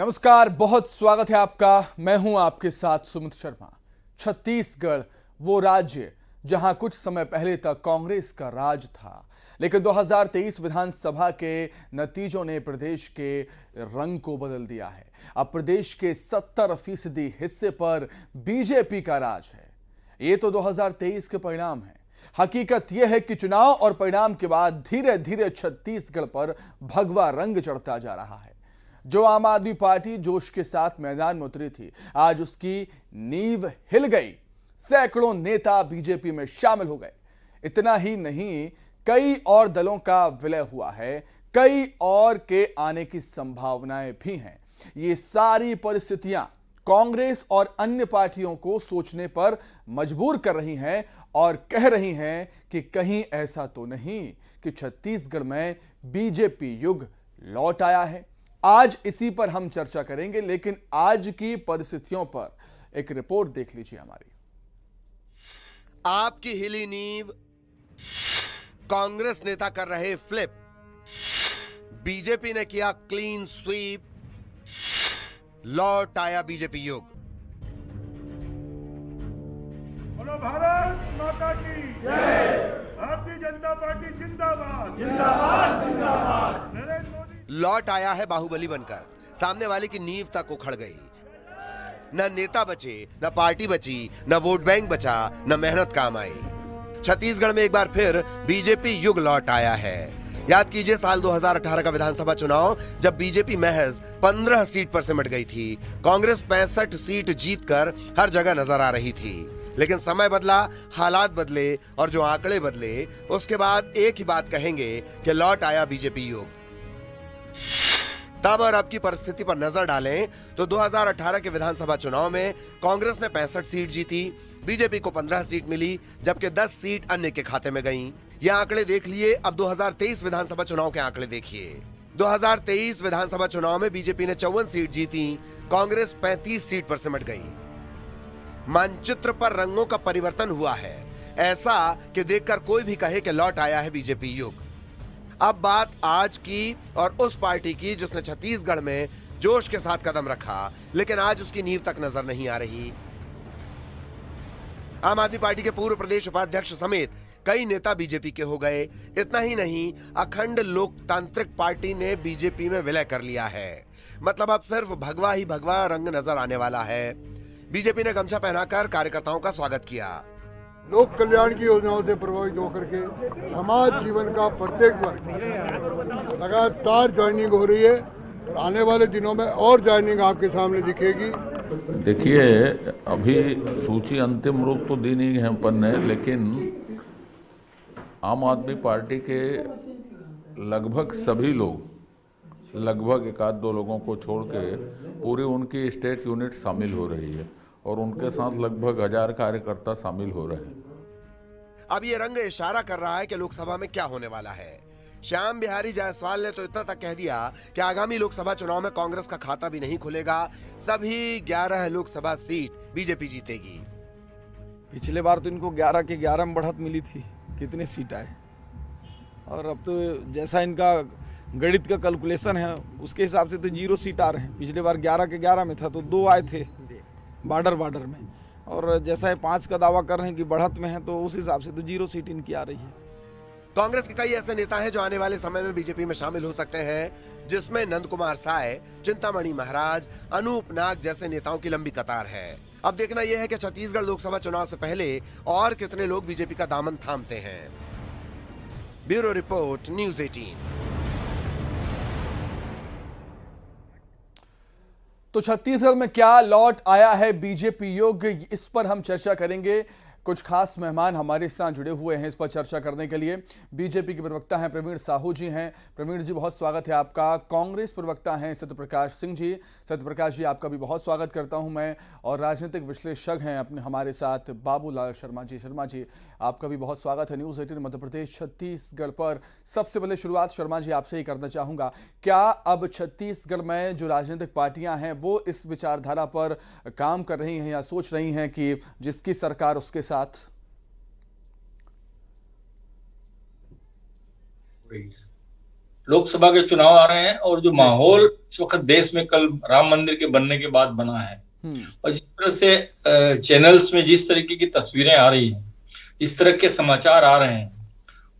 नमस्कार बहुत स्वागत है आपका मैं हूं आपके साथ सुमित शर्मा छत्तीसगढ़ वो राज्य जहां कुछ समय पहले तक कांग्रेस का राज था लेकिन 2023 विधानसभा के नतीजों ने प्रदेश के रंग को बदल दिया है अब प्रदेश के 70 फीसदी हिस्से पर बीजेपी का राज है ये तो 2023 के परिणाम है हकीकत यह है कि चुनाव और परिणाम के बाद धीरे धीरे छत्तीसगढ़ पर भगवा रंग चढ़ता जा रहा है जो आम आदमी पार्टी जोश के साथ मैदान में उतरी थी आज उसकी नींव हिल गई सैकड़ों नेता बीजेपी में शामिल हो गए इतना ही नहीं कई और दलों का विलय हुआ है कई और के आने की संभावनाएं भी हैं ये सारी परिस्थितियां कांग्रेस और अन्य पार्टियों को सोचने पर मजबूर कर रही हैं और कह रही हैं कि कहीं ऐसा तो नहीं कि छत्तीसगढ़ में बीजेपी युग लौट आया है आज इसी पर हम चर्चा करेंगे लेकिन आज की परिस्थितियों पर एक रिपोर्ट देख लीजिए हमारी आपकी हिली नींव कांग्रेस नेता कर रहे फ्लिप बीजेपी ने किया क्लीन स्वीप लौट आया बीजेपी युग बोलो भारत माता की भारतीय जनता पार्टी जिंदाबाद जिंदाबाद जिंदाबाद नरेंद्र लौट आया है बाहुबली बनकर सामने वाले की नींव तक उखड़ गई न नेता बचे न पार्टी बची न वोट बैंक बचा न मेहनत काम आई छत्तीसगढ़ में एक बार फिर बीजेपी युग लौट आया है याद कीजिए साल 2018 का विधानसभा चुनाव जब बीजेपी महज 15 सीट पर सिमट गई थी कांग्रेस पैंसठ सीट जीतकर हर जगह नजर आ रही थी लेकिन समय बदला हालात बदले और जो आंकड़े बदले उसके बाद एक ही बात कहेंगे कि लौट आया बीजेपी युग तब और अब की परिस्थिति पर नजर डालें तो 2018 के विधानसभा चुनाव में कांग्रेस ने पैंसठ सीट जीती बीजेपी को 15 सीट मिली जबकि 10 सीट अन्य के खाते में गईं। ये आंकड़े देख लिए अब 2023 विधानसभा चुनाव के आंकड़े देखिए 2023 विधानसभा चुनाव में बीजेपी ने चौवन सीट जीती कांग्रेस 35 सीट पर सिमट गई मानचित्र पर रंगों का परिवर्तन हुआ है ऐसा कि देखकर कोई भी कहे कि लौट आया है बीजेपी युग अब बात आज की और उस पार्टी की जिसने छत्तीसगढ़ में जोश के साथ कदम रखा लेकिन आज उसकी नींव तक नजर नहीं आ रही आम आदमी पार्टी के पूर्व प्रदेश उपाध्यक्ष समेत कई नेता बीजेपी के हो गए इतना ही नहीं अखंड लोकतांत्रिक पार्टी ने बीजेपी में विलय कर लिया है मतलब अब सिर्फ भगवा ही भगवा रंग नजर आने वाला है बीजेपी ने गमछा पहनाकर कार्यकर्ताओं का स्वागत किया लोक कल्याण की योजनाओं से प्रभावित होकर के समाज जीवन का प्रत्येक वर्ग लगातार ज्वाइनिंग हो रही है और आने वाले दिनों में और ज्वाइनिंग आपके सामने दिखेगी देखिए अभी सूची अंतिम रूप तो दी नहीं है अपन ने लेकिन आम आदमी पार्टी के लगभग सभी लोग लगभग एक आध दो लोगों को छोड़ के पूरी उनकी स्टेट यूनिट शामिल हो रही है और उनके साथ लगभग हजार कार्यकर्ता शामिल हो रहे हैं अब ये रंग इशारा कर रहा है कि लोकसभा में क्या होने वाला है श्याम बिहारी जायसवाल ने तो इतना तक कह दिया कि आगामी लोकसभा चुनाव में कांग्रेस का खाता भी नहीं खुलेगा सभी 11 लोकसभा सीट बीजेपी जीतेगी पिछले बार तो इनको 11 के 11 में बढ़त मिली थी कितने सीट आए और अब तो जैसा इनका गणित का कैलकुलेशन है उसके हिसाब से तो जीरो सीट आ रहे हैं पिछले बार ग्यारह के ग्यारह में था तो दो आए थे बॉर्डर बॉर्डर में और जैसा है पांच का दावा कर रहे हैं कि बढ़त में है तो उस हिसाब से तो जीरो सीट इनकी आ रही है कांग्रेस के कई ऐसे नेता हैं जो आने वाले समय में बीजेपी में शामिल हो सकते हैं जिसमें नंद कुमार साय चिंतामणि महाराज अनूप नाग जैसे नेताओं की लंबी कतार है अब देखना यह है कि छत्तीसगढ़ लोकसभा चुनाव से पहले और कितने लोग बीजेपी का दामन थामते हैं ब्यूरो रिपोर्ट न्यूज एटीन तो छत्तीसगढ़ में क्या लौट आया है बीजेपी योग इस पर हम चर्चा करेंगे कुछ खास मेहमान हमारे साथ जुड़े हुए हैं इस पर चर्चा करने के लिए बीजेपी के प्रवक्ता हैं प्रवीण साहू जी हैं प्रवीण जी बहुत स्वागत है आपका कांग्रेस प्रवक्ता हैं सत्यप्रकाश सिंह जी सत्यप्रकाश जी आपका भी बहुत स्वागत करता हूं मैं और राजनीतिक विश्लेषक हैं अपने हमारे साथ बाबूलाल शर्मा जी शर्मा जी आपका भी बहुत स्वागत है न्यूज़ एटीन मध्य प्रदेश छत्तीसगढ़ पर सबसे पहले शुरुआत शर्मा जी आपसे ही करना चाहूँगा क्या अब छत्तीसगढ़ में जो राजनीतिक पार्टियाँ हैं वो इस विचारधारा पर काम कर रही हैं या सोच रही हैं कि जिसकी सरकार उसके साथ साथ लोकसभा के चुनाव आ रहे हैं और जो माहौल इस वक्त देश में कल राम मंदिर के बनने के बाद बना है हम्म। और जिस तरह से चैनल्स में जिस तरीके की तस्वीरें आ रही हैं इस तरह के समाचार आ रहे हैं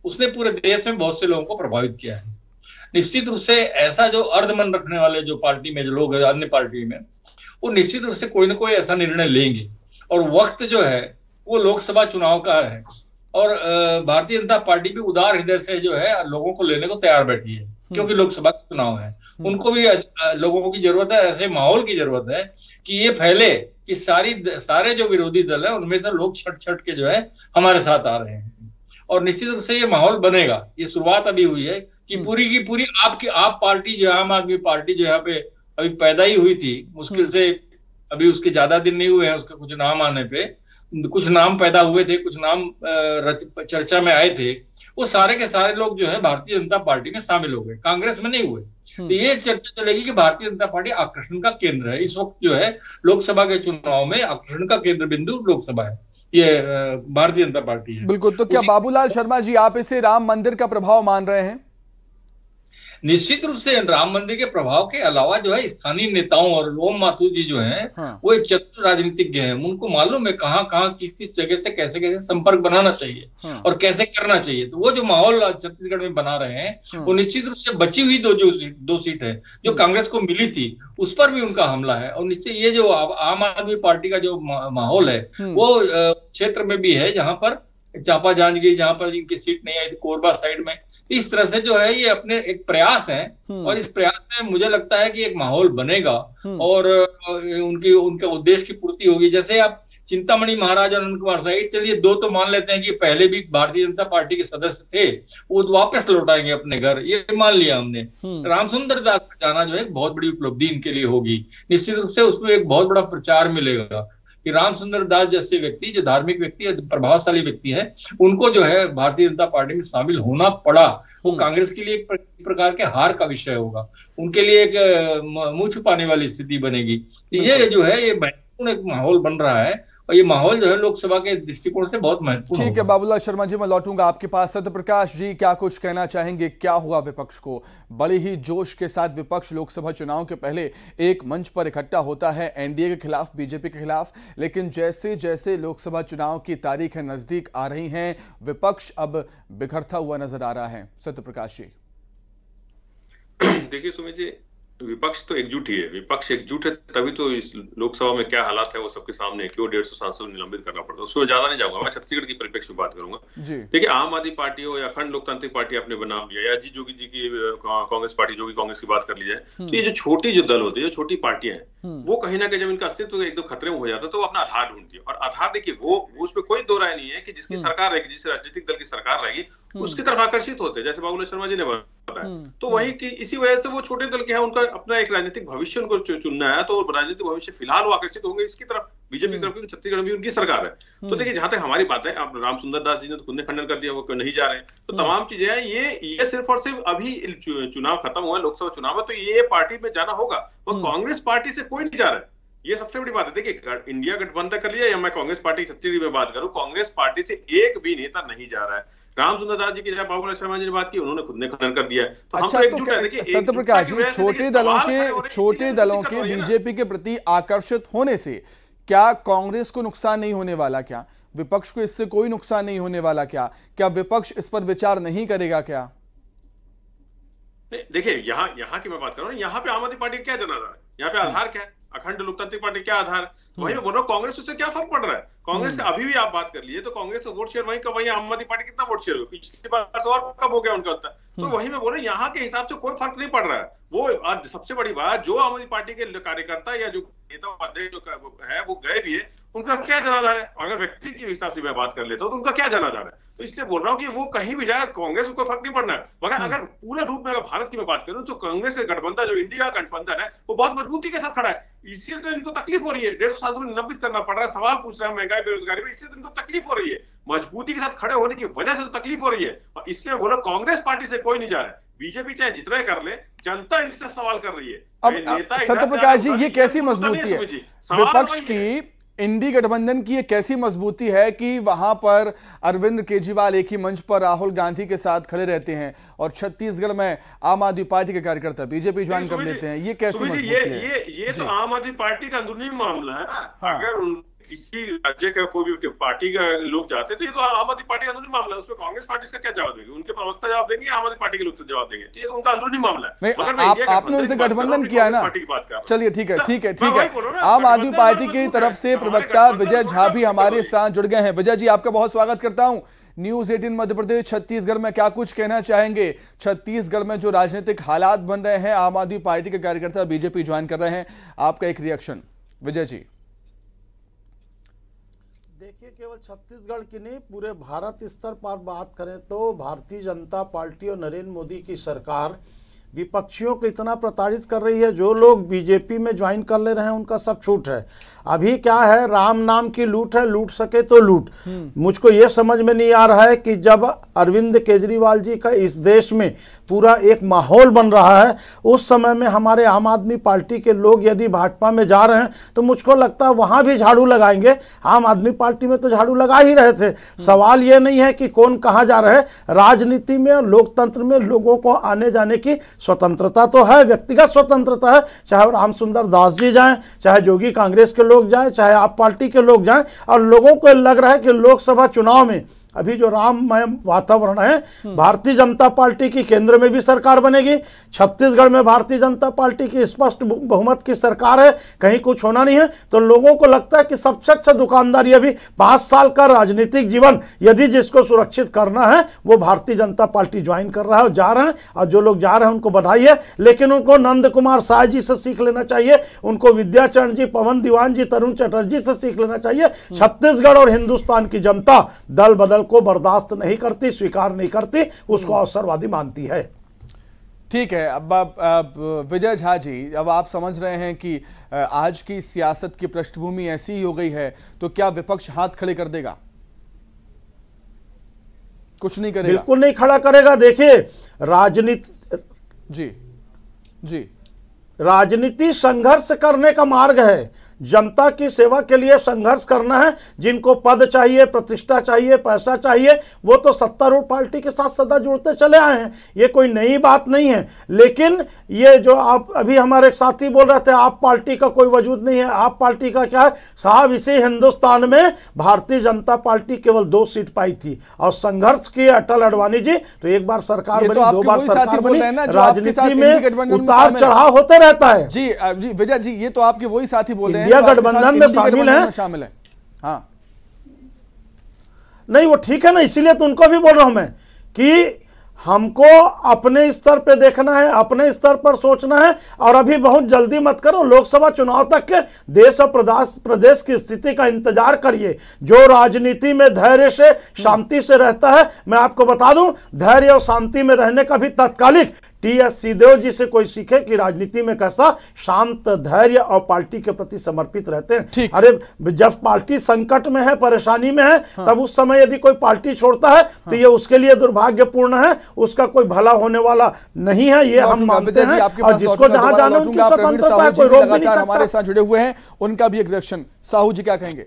उसने पूरे देश में बहुत से लोगों को प्रभावित किया है निश्चित रूप से ऐसा जो अर्धमन रखने वाले जो पार्टी में जो लोग अन्य पार्टी में वो निश्चित रूप से कोई ना कोई ऐसा निर्णय लेंगे और वक्त जो है वो लोकसभा चुनाव का है और भारतीय जनता पार्टी भी उदार हृदय से जो है लोगों को लेने को तैयार बैठी है हम्म। क्योंकि लोकसभा का चुनाव है हम्म। उनको भी लोगों की जरूरत है ऐसे माहौल की जरूरत है कि ये फैले कि सारी सारे जो विरोधी दल है उनमें से लोग छट छट के जो है हमारे साथ आ रहे हैं और निश्चित रूप से ये माहौल बनेगा ये शुरुआत अभी हुई है कि हम्म। पूरी की पूरी आपकी आप पार्टी जो है आम आदमी पार्टी जो यहाँ पे अभी पैदा ही हुई थी मुश्किल से अभी उसके ज्यादा दिन नहीं हुए हैं उसके कुछ नाम आने पे कुछ नाम पैदा हुए थे कुछ नाम चर्चा में आए थे वो सारे के सारे लोग जो है भारतीय जनता पार्टी में शामिल हो गए कांग्रेस में नहीं हुए हम्म। तो ये चर्चा चलेगी कि भारतीय जनता पार्टी आकर्षण का केंद्र है इस वक्त जो है लोकसभा के चुनाव में आकर्षण का केंद्र बिंदु लोकसभा है ये भारतीय जनता पार्टी है बिल्कुल तो क्या बाबूलाल शर्मा जी आप इसे राम मंदिर का प्रभाव मान रहे हैं निश्चित रूप से राम मंदिर के प्रभाव के अलावा जो है स्थानीय नेताओं और ओम माथुर जी जो है हाँ। वो एक चतुर राजनीतिज्ञ है उनको मालूम है कहाँ कहाँ किस किस जगह से कैसे कैसे संपर्क बनाना चाहिए हाँ। और कैसे करना चाहिए तो वो जो माहौल छत्तीसगढ़ में बना रहे हैं हाँ। वो निश्चित रूप से बची हुई दो जो दो सीट है जो हाँ। कांग्रेस को मिली थी उस पर भी उनका हमला है और निश्चय ये जो आम आदमी पार्टी का जो माहौल है हाँ। वो क्षेत्र में भी है जहाँ पर चापा जांजगी जहां पर इनकी सीट नहीं आई थी कोरबा साइड में तो इस तरह से जो है ये अपने एक प्रयास है हम्म। और इस प्रयास में मुझे लगता है कि एक माहौल बनेगा हम्म। और उनकी उनके उद्देश्य की पूर्ति होगी जैसे आप चिंतामणि महाराज और अनंत कुमार साहब चलिए दो तो मान लेते हैं कि पहले भी भारतीय जनता पार्टी के सदस्य थे वो वापस लौटाएंगे अपने घर ये मान लिया हमने हम्म। राम सुंदर दास जाना जो है बहुत बड़ी उपलब्धि इनके लिए होगी निश्चित रूप से उसमें एक बहुत बड़ा प्रचार मिलेगा कि रामसुंदर दास जैसे व्यक्ति जो धार्मिक व्यक्ति है प्रभावशाली व्यक्ति है उनको जो है भारतीय जनता पार्टी में शामिल होना पड़ा वो हम्म। कांग्रेस के लिए एक प्रकार के हार का विषय होगा उनके लिए एक मुंह छुपाने वाली स्थिति बनेगी ये जो है ये महत्वपूर्ण एक माहौल बन रहा है और ये माहौल जो है लोकसभा के दृष्टिकोण से बहुत महत्वपूर्ण ठीक है बाबूलाल शर्मा जी मैं लौटूंगा आपके पास सत्य प्रकाश जी क्या कुछ कहना चाहेंगे क्या हुआ विपक्ष को बड़े ही जोश के साथ विपक्ष लोकसभा चुनाव के पहले एक मंच पर इकट्ठा होता है एनडीए के खिलाफ बीजेपी के खिलाफ लेकिन जैसे जैसे लोकसभा चुनाव की तारीखें नजदीक आ रही हैं विपक्ष अब बिखरता हुआ नजर आ रहा है सत्य प्रकाश जी देखिए सुमित जी विपक्ष तो एकजुट ही है विपक्ष एकजुट है तभी तो इस लोकसभा में क्या हालात है वो सबके सामने क्यों डेढ़ सौ सांसद निलंबित करना पड़ता है उसमें ज्यादा नहीं जाऊंगा मैं छत्तीसगढ़ की परिप्रेक्ष्य बात करूंगा देखिए आम आदमी पार्टी हो या अखंड लोकतांत्रिक पार्टी आपने बना लिया या जी जोगी जी की कांग्रेस पार्टी जोगी कांग्रेस की बात कर ली जाए हम्म। तो ये जो छोटी जो दल होती है जो छोटी पार्टियां हैं हम्म। वो कहीं ना कहीं जब इनका अस्तित्व एकदम खतरे में हो जाता है तो वो अपना आधार ढूंढती है और आधार देखिए वो उसमें कोई दो राय नहीं है कि जिसकी हम्म। सरकार रहेगी जिस राजनीतिक दल की सरकार रहेगी हम्म। उसकी तरफ आकर्षित होते हैं जैसे बाबुल शर्मा जी ने बताया हम्म, तो वही हम्म। की इसी वजह से वो छोटे दल के हैं उनका अपना एक राजनीतिक भविष्य उनको चुनना है तो राजनीतिक भविष्य फिलहाल वो आकर्षित होंगे इसकी तरफ बीजेपी की तरफ क्योंकि छत्तीसगढ़ में उनकी सरकार है तो देखिए जहां तक हमारी बात है आप राम सुंदर दास जी ने तो खुद ने खंडन कर दिया वो क्यों नहीं जा रहे हैं तो तमाम चीजें हैं ये ये सिर्फ और सिर्फ अभी चुनाव खत्म हुआ लोकसभा चुनाव है तो ये पार्टी में जाना होगा वो कांग्रेस पार्टी से कोई नहीं जा रहा है ये सबसे बड़ी बात है देखिए इंडिया गठबंधन कर लिया या मैं कांग्रेस पार्टी छत्तीसगढ़ में बात करूं कांग्रेस पार्टी से एक भी नेता नहीं जा रहा है राम सुंदर दास जी की जब बाबूलाल शर्मा जी ने बात की उन्होंने खुद ने खनन कर दिया तो अच्छा, हम तो, तो सत्य प्रकाश जी तो छोटे दलों के छोटे दलों के बीजेपी के प्रति आकर्षित होने से क्या कांग्रेस को नुकसान नहीं होने वाला क्या विपक्ष को इससे कोई नुकसान नहीं होने वाला क्या क्या विपक्ष इस पर विचार नहीं करेगा क्या देखिये यहाँ यहाँ की मैं बात कर रहा हूँ यहाँ पे आम आदमी पार्टी क्या जनाधार है यहाँ पे हम्म। आधार क्या अखंड लोकतांत्रिक पार्टी क्या आधार तो वही मैं हम्म। बोल रहा हूँ कांग्रेस उससे क्या फर्क पड़ रहा है कांग्रेस हम्म। का अभी भी आप बात कर लिए तो कांग्रेस का वोट शेयर वही का वही आम आदमी पार्टी कितना वोट शेयर हो पिछली बार तो और कब हो गया उनका होता तो हम्म। वही मैं बोल रहा हूँ यहाँ के हिसाब से कोई फर्क नहीं पड़ रहा है वो सबसे बड़ी बात जो आम आदमी पार्टी के कार्यकर्ता या जो नेता तो उपाध्याय जो है वो गए भी है उनका क्या जनाधार है अगर व्यक्ति के हिसाब से मैं बात कर लेता हूँ तो उनका क्या जनाधार है तो इसलिए बोल रहा हूँ कि वो कहीं भी जाए कांग्रेस को फर्क नहीं पड़ना है मगर हम्म। अगर पूरे रूप में अगर भारत की मैं बात करूँ तो कांग्रेस का गठबंधन जो इंडिया का गठबंधन है वो बहुत मजबूती के साथ खड़ा है इसलिए तो इनको तकलीफ हो रही है डेढ़ सौ साल में निलंबित करना पड़ रहा है सवाल पूछ रहे हैं महंगाई बेरोजगारी में इसलिए तो इनको तकलीफ हो रही है मजबूती के साथ खड़े होने की वजह से तो तकलीफ हो रही है और इसलिए बोला कांग्रेस पार्टी से कोई नहीं जा रहा है बीजेपी चाहे जितने कर ले जनता इनसे सवाल कर रही है अब सत्य प्रकाश जी ये कैसी मजबूती है तो विपक्ष की इंडी गठबंधन की ये कैसी मजबूती है कि वहां पर अरविंद केजरीवाल एक ही मंच पर राहुल गांधी के साथ खड़े रहते हैं और छत्तीसगढ़ में आम आदमी पार्टी के कार्यकर्ता बीजेपी ज्वाइन कर लेते हैं ये कैसी मजबूती ये, है ये ये तो आम आदमी पार्टी का अंदरूनी मामला है हाँ। अगर उन किसी राज्य का कोई भी पार्टी का लोग जाते तो ये तो आम आदमी पार्टी का अंदरूनी मामला है उसमें कांग्रेस पार्टी का क्या जवाब देगी उनके प्रवक्ता जवाब देंगे आम आदमी पार्टी के लोग तो जवाब देंगे ठीक है उनका अंदरूनी मामला है मगर आप, आपने उनसे गठबंधन किया है ना पार्टी की बात कर चलिए ठीक है अच्छा, ठीक है ठीक है आम आदमी पार्टी की तरफ से प्रवक्ता विजय झा भी हमारे साथ जुड़ गए हैं विजय जी आपका बहुत स्वागत करता हूँ न्यूज 18 मध्य प्रदेश छत्तीसगढ़ में क्या कुछ कहना चाहेंगे छत्तीसगढ़ में जो राजनीतिक हालात बन रहे हैं आम आदमी पार्टी के कार्यकर्ता बीजेपी ज्वाइन कर रहे हैं आपका एक रिएक्शन विजय जी केवल छत्तीसगढ़ की नहीं पूरे भारत स्तर पर बात करें तो भारतीय जनता पार्टी और नरेंद्र मोदी की सरकार विपक्षियों को इतना प्रताड़ित कर रही है जो लोग बीजेपी में ज्वाइन कर ले रहे हैं उनका सब छूट है अभी क्या है राम नाम की लूट है लूट सके तो लूट मुझको ये समझ में नहीं आ रहा है कि जब अरविंद केजरीवाल जी का इस देश में पूरा एक माहौल बन रहा है उस समय में हमारे आम आदमी पार्टी के लोग यदि भाजपा में जा रहे हैं तो मुझको लगता है वहाँ भी झाड़ू लगाएंगे आम आदमी पार्टी में तो झाड़ू लगा ही रहे थे सवाल ये नहीं है कि कौन कहाँ जा रहे राजनीति में लोकतंत्र में लोगों को आने जाने की स्वतंत्रता तो है व्यक्तिगत स्वतंत्रता है चाहे राम सुंदर दास जी जाएँ चाहे जोगी कांग्रेस के लोग लोग जाएं चाहे आप पार्टी के लोग जाएं और लोगों को लग रहा है कि लोकसभा चुनाव में अभी जो राममय वातावरण है भारतीय जनता पार्टी की केंद्र में भी सरकार बनेगी छत्तीसगढ़ में भारतीय जनता पार्टी की स्पष्ट बहुमत की सरकार है कहीं कुछ होना नहीं है तो लोगों को लगता है कि सबसे अच्छा दुकानदारी अभी पांच साल का राजनीतिक जीवन यदि जिसको सुरक्षित करना है वो भारतीय जनता पार्टी ज्वाइन कर रहा है जा रहे हैं और जो लोग जा रहे हैं उनको बधाई है लेकिन उनको नंद कुमार शाह जी से सीख लेना चाहिए उनको विद्याचरण जी पवन दीवान जी तरुण चटर्जी से सीख लेना चाहिए छत्तीसगढ़ और हिंदुस्तान की जनता दल बदल दल को बर्दाश्त नहीं करती स्वीकार नहीं करती उसको हम्म। अवसरवादी मानती है ठीक है अब, अब विजय झा जी अब आप समझ रहे हैं कि आज की सियासत की पृष्ठभूमि ऐसी ही हो गई है तो क्या विपक्ष हाथ खड़े कर देगा कुछ नहीं करेगा बिल्कुल नहीं खड़ा करेगा देखिए राजनीति जी जी राजनीति संघर्ष करने का मार्ग है जनता की सेवा के लिए संघर्ष करना है जिनको पद चाहिए प्रतिष्ठा चाहिए पैसा चाहिए वो तो सत्तारूढ़ पार्टी के साथ सदा जुड़ते चले आए हैं ये कोई नई बात नहीं है लेकिन ये जो आप अभी हमारे साथी बोल रहे थे आप पार्टी का कोई वजूद नहीं है आप पार्टी का क्या है साहब इसी हिंदुस्तान में भारतीय जनता पार्टी केवल दो सीट पाई थी और संघर्ष किए अटल अडवाणी जी तो एक बार सरकार तो बनी दो बार सरकार बनी राजनीति में उतार चढ़ाव होते रहता है जी जी विजय जी ये तो आपके वही साथी बोल रहे हैं इंडिया गठबंधन में शामिल है शामिल है हाँ नहीं वो ठीक है ना इसीलिए तो उनको भी बोल रहा हूं मैं कि हमको अपने स्तर पे देखना है अपने स्तर पर सोचना है और अभी बहुत जल्दी मत करो लोकसभा चुनाव तक के देश और प्रदेश प्रदेश की स्थिति का इंतजार करिए जो राजनीति में धैर्य से शांति से रहता है मैं आपको बता दूं धैर्य और शांति में रहने का भी तत्कालिक टी एस सिंहदेव जी से कोई सीखे कि राजनीति में कैसा शांत धैर्य और पार्टी के प्रति समर्पित रहते हैं अरे जब पार्टी संकट में है परेशानी में है हाँ। तब उस समय यदि कोई पार्टी छोड़ता है तो हाँ। तो ये उसके लिए दुर्भाग्यपूर्ण है उसका कोई भला होने वाला नहीं है ये हम मानते हैं और जिसको जहां जाना उनकी स्वतंत्रता है कोई रोक नहीं हमारे साथ जुड़े हुए हैं उनका भी एक रिएक्शन साहू जी क्या कहेंगे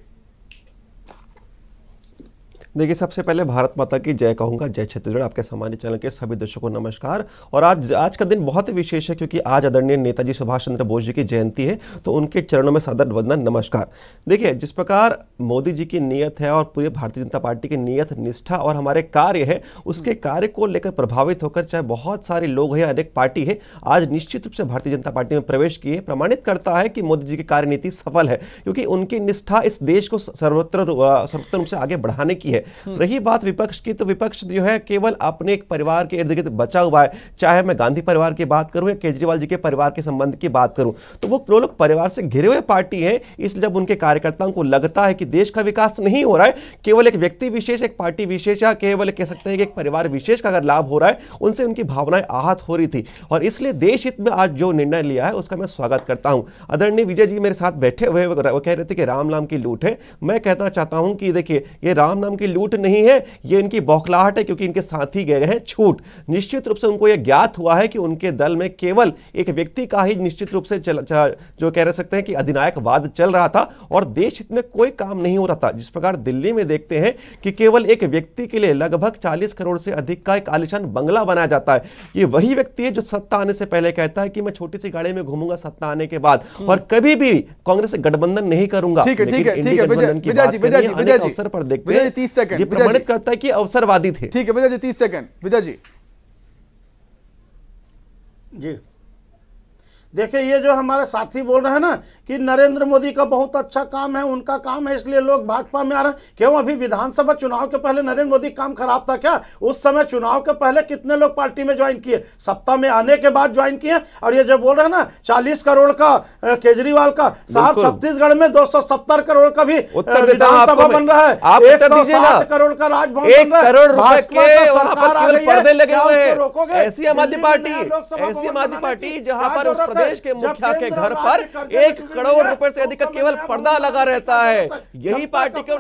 देखिए सबसे पहले भारत माता की जय कहूंगा जय छत्तीसगढ़ आपके सामान्य चैनल के सभी दर्शकों को नमस्कार और आज आज का दिन बहुत ही विशेष है क्योंकि आज आदरणीय नेताजी सुभाष चंद्र बोस जी की जयंती है तो उनके चरणों में सादर वंदन नमस्कार देखिए जिस प्रकार मोदी जी की नीयत है और पूरे भारतीय जनता पार्टी की नीयत निष्ठा और हमारे कार्य है उसके कार्य को लेकर प्रभावित होकर चाहे बहुत सारे लोग हैं अनेक पार्टी है आज निश्चित रूप से भारतीय जनता पार्टी में प्रवेश किए प्रमाणित करता है कि मोदी जी की कार्यनीति सफल है क्योंकि उनकी निष्ठा इस देश को सर्वोत्तर सर्वोत्तर रूप से आगे बढ़ाने की है हम्म। रही बात विपक्ष की तो विपक्ष जो है केवल अपने एक परिवार के इर्द गिर्द बचा हुआ है चाहे मैं गांधी परिवार की बात करूं या केजरीवाल जी के परिवार के संबंध की बात करूं तो वो लोग परिवार से घिरे हुए पार्टी है इसलिए जब उनके कार्यकर्ताओं को लगता है कि देश का विकास नहीं हो रहा है केवल एक व्यक्ति विशेष एक पार्टी विशेष या केवल कह सकते हैं कि एक परिवार विशेष का अगर लाभ हो रहा है उनसे उनकी भावनाएं आहत हो रही थी और इसलिए देश हित में आज जो निर्णय लिया है उसका मैं स्वागत करता हूं आदरणीय विजय जी मेरे साथ बैठे हुए वो कह रहे थे कि राम नाम की लूट है मैं कहना चाहता हूं कि देखिए ये राम नाम की लूट नहीं है ये इनकी बौखलाहट है क्योंकि इनके साथी गए हैं छूट निश्चित रूप से उनको यह ज्ञात हुआ है कि उनके दल में केवल एक व्यक्ति का ही निश्चित रूप से चल, जो कह रह सकते हैं कि अधिनायकवाद चल रहा था और देश हित में कोई काम नहीं हो रहा था जिस प्रकार दिल्ली में देखते हैं कि केवल एक व्यक्ति के लिए लगभग चालीस करोड़ से अधिक का एक आलिशान बंगला बनाया जाता है ये वही व्यक्ति है जो सत्ता आने से पहले कहता है कि मैं छोटी सी गाड़ी में घूमूंगा सत्ता आने के बाद हम्म। और कभी भी कांग्रेस गठबंधन नहीं करूंगा ठीक है ठीक है ठीक है अवसर पर देखते हैं तीस सेकंड ये करता है कि अवसरवादी थे ठीक है विजय जी तीस सेकंड विजय जी जी देखिए ये जो हमारे साथी बोल रहे हैं ना कि नरेंद्र मोदी का बहुत अच्छा काम है उनका काम है इसलिए लोग भाजपा में आ रहे हैं क्यों अभी विधानसभा चुनाव के पहले नरेंद्र मोदी काम खराब था क्या उस समय चुनाव के पहले कितने लोग पार्टी में ज्वाइन किए सत्ता में आने के बाद ज्वाइन किए और ये जो बोल रहे हैं ना चालीस करोड़ का केजरीवाल का साहब छत्तीसगढ़ में दो करोड़ का भी विधानसभा बन रहा है एक करोड़ का राजभवन करोड़ ऐसी आदमी पार्टी ऐसी आदमी पार्टी जहां पर प्रदेश के मुखिया के घर पर एक करोड़ रुपए से अधिक का केवल पर्दा लगा रहता है यही पार्टी की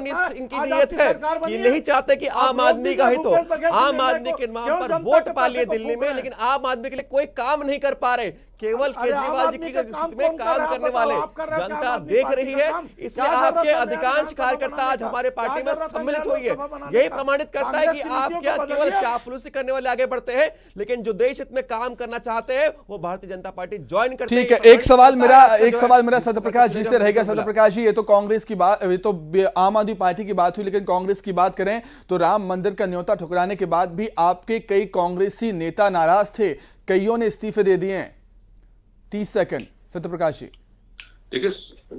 इनकी नीयत है कि नहीं चाहते कि आम आदमी का हित हो तो। आम आदमी के नाम पर वोट पा लिए दिल्ली में लेकिन आम आदमी के लिए कोई काम नहीं कर पा रहे केवल केजरीवाल जी की में काम करने तो वाले जनता देख रही है इसलिए आपके अधिकांश कार्यकर्ता आज हमारे पार्टी में सम्मिलित हुई है यही प्रमाणित करता है कि आप क्या केवल चापलूसी करने वाले आगे बढ़ते हैं लेकिन जो देश हित में काम करना चाहते हैं वो भारतीय जनता पार्टी ज्वाइन समर्थन करते ठीक है एक सवाल मेरा एक सवाल मेरा सत्य प्रकाश जी से रहेगा सत्य प्रकाश जी ये तो कांग्रेस की बात ये तो आम आदमी पार्टी की बात हुई लेकिन कांग्रेस की बात करें तो राम मंदिर का न्योता ठुकराने के बाद भी आपके कई कांग्रेसी नेता नाराज थे कईयों ने इस्तीफे दे दिए तीस सेकंड सत्य प्रकाश जी देखिए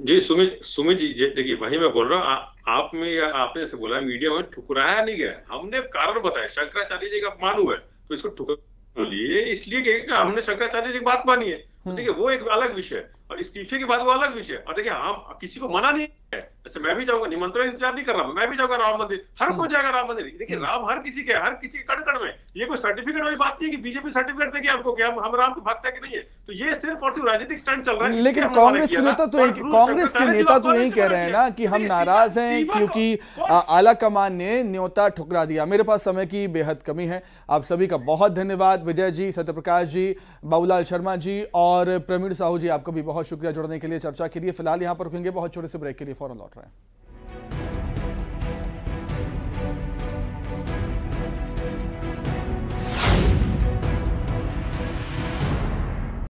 जी सुमित सुमित जी देखिए वही मैं बोल रहा हूँ आप में या आपने से बोला मीडिया में ठुकराया नहीं गया हमने कारण बताया शंकराचार्य जी का अपमान हुआ है तो इसको ठुकर बोलिए इसलिए हमने शंकराचार्य जी की बात मानी है हम्म। तो देखिए वो एक अलग विषय और इस्तीफे की बात वो अलग विषय और देखिए हम किसी को मना नहीं है अच्छा मैं भी जाऊंगा निमंत्रण इंतजार नहीं कर रहा मैं भी जाऊंगा राम मंदिर हर कोई जाएगा राम मंदिर देखिए हम्म। राम हर किसी के हर किसी के कड़कड़ में ये कोई सर्टिफिकेट वाली बात नहीं है कि बीजेपी सर्टिफिकेट देगी आपको कि हम हम राम के भक्त है कि नहीं है तो ये सिर्फ और सिर्फ राजनीतिक स्टैंड चल रहा है लेकिन कांग्रेस के नेता तो कांग्रेस के नेता तो यही कह रहे हैं ना कि हम नाराज हैं क्योंकि आला कमान ने न्योता ठुकरा दिया मेरे पास समय की बेहद कमी है आप सभी का बहुत धन्यवाद विजय जी सत्यप्रकाश जी बाबूलाल शर्मा जी और प्रवीण साहू जी आपका भी बहुत शुक्रिया जुड़ने के लिए चर्चा के लिए फिलहाल यहाँ पर रुकेंगे बहुत छोटे से ब्रेक के लिए फॉरन लौट ಕೊಟ್ರೆ